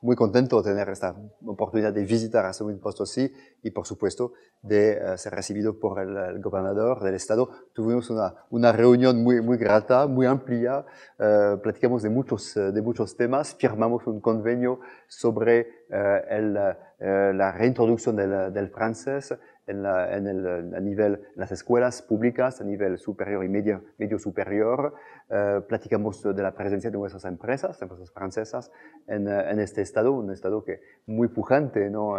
muy contento de tener esta oportunidad de visitar a Summit Potosí y, por supuesto, de eh, ser recibido por el, gobernador del estado. Tuvimos una, reunión muy, muy grata, muy amplia, eh, platicamos de muchos, eh, de muchos temas, firmamos un convenio sobre el eh, la reintroducción del, francés en, el, a nivel, las escuelas públicas, a nivel superior y medio, medio superior. Eh, platicamos de la presencia de nuestras empresas, empresas francesas, en, eh, en, este estado, un estado que muy pujante, ¿no?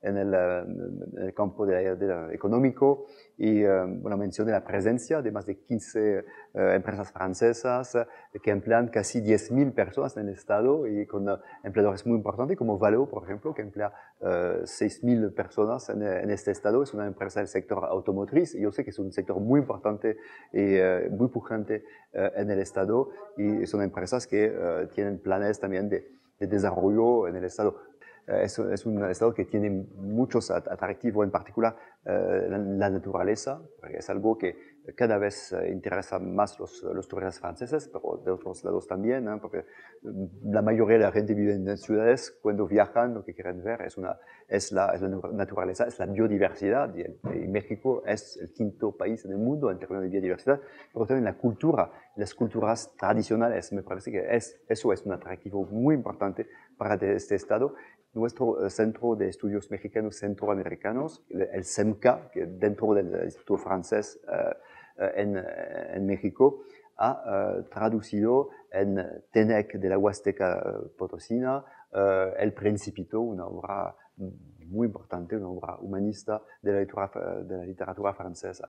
Eh, en el, campo de, económico y eh, bueno, mencioné la presencia de más de 15 eh, empresas francesas que emplean casi 10.000 personas en el Estado y con empleadores muy importantes como Valo, por ejemplo, que emplea 6.000 personas en, este Estado. Es una empresa del sector automotriz y yo sé que es un sector muy importante y muy pujante en el Estado y son empresas que tienen planes también de, de desarrollo en el Estado eh, es, es, un estado que tiene muchos atractivos, en particular eh, la naturaleza, porque es algo que cada vez eh, interesa más los, los turistas franceses, pero de otros lados también, porque mm, la mayoría de la gente vive en ciudades, cuando viajan lo que quieren ver es, una, es, la, es la naturaleza, es la biodiversidad, y, México es el quinto país del mundo en términos de biodiversidad, pero también la cultura, las culturas tradicionales, me parece que es, eso es un atractivo muy importante para este estado nuestro eh, centro de estudios mexicanos centroamericanos, el CEMCO, dentro de francese en, euh, en México, a euh, traducido en Tenec de la Huasteca euh, Potosina El Principito, una obra muy importante, una obra humanista de la littérature de la literatura francesa.